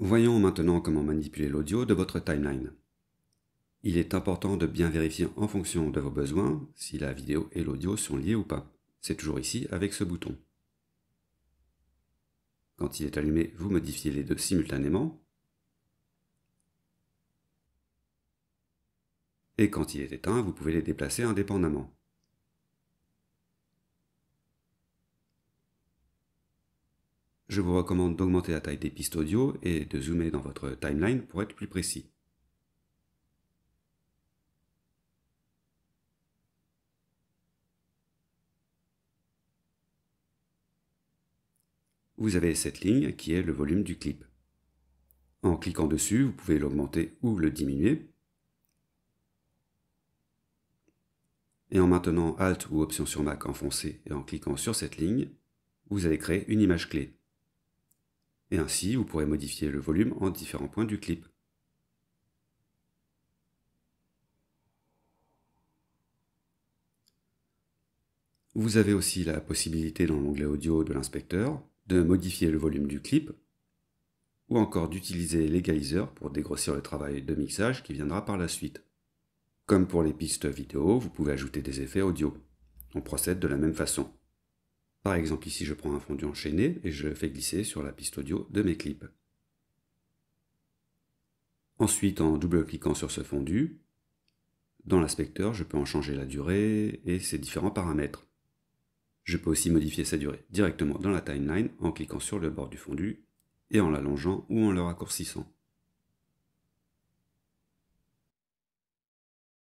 Voyons maintenant comment manipuler l'audio de votre timeline. Il est important de bien vérifier en fonction de vos besoins si la vidéo et l'audio sont liés ou pas. C'est toujours ici avec ce bouton. Quand il est allumé, vous modifiez les deux simultanément. Et quand il est éteint, vous pouvez les déplacer indépendamment. je vous recommande d'augmenter la taille des pistes audio et de zoomer dans votre timeline pour être plus précis. Vous avez cette ligne qui est le volume du clip. En cliquant dessus, vous pouvez l'augmenter ou le diminuer. Et en maintenant Alt ou Option sur Mac enfoncé et en cliquant sur cette ligne, vous allez créer une image clé et ainsi vous pourrez modifier le volume en différents points du clip. Vous avez aussi la possibilité dans l'onglet audio de l'inspecteur de modifier le volume du clip ou encore d'utiliser l'égaliseur pour dégrossir le travail de mixage qui viendra par la suite. Comme pour les pistes vidéo, vous pouvez ajouter des effets audio. On procède de la même façon. Par exemple, ici, je prends un fondu enchaîné et je fais glisser sur la piste audio de mes clips. Ensuite, en double-cliquant sur ce fondu, dans l'inspecteur, je peux en changer la durée et ses différents paramètres. Je peux aussi modifier sa durée directement dans la timeline en cliquant sur le bord du fondu et en l'allongeant ou en le raccourcissant.